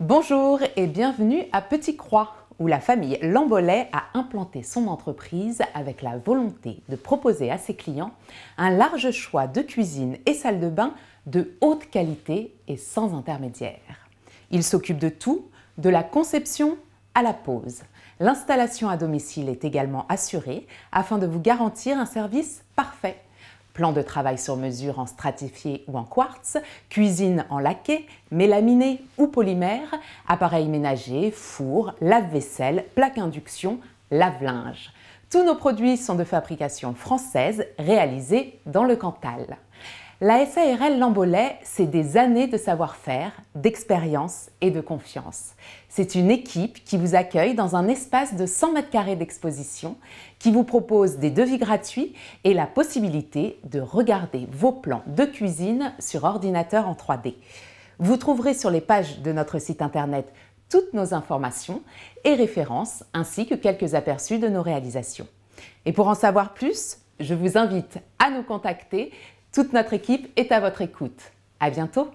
Bonjour et bienvenue à Petit Croix, où la famille Lambolet a implanté son entreprise avec la volonté de proposer à ses clients un large choix de cuisine et salle de bain de haute qualité et sans intermédiaire. Il s'occupe de tout, de la conception à la pose. L'installation à domicile est également assurée afin de vous garantir un service parfait plan de travail sur mesure en stratifié ou en quartz, cuisine en laqué, mélaminé ou polymère, appareil ménager, four, lave-vaisselle, plaque induction, lave-linge. Tous nos produits sont de fabrication française, réalisés dans le Cantal. La SARL Lambolet, c'est des années de savoir-faire, d'expérience et de confiance. C'est une équipe qui vous accueille dans un espace de 100 mètres carrés d'exposition, qui vous propose des devis gratuits et la possibilité de regarder vos plans de cuisine sur ordinateur en 3D. Vous trouverez sur les pages de notre site internet toutes nos informations et références ainsi que quelques aperçus de nos réalisations. Et pour en savoir plus, je vous invite à nous contacter. Toute notre équipe est à votre écoute. À bientôt!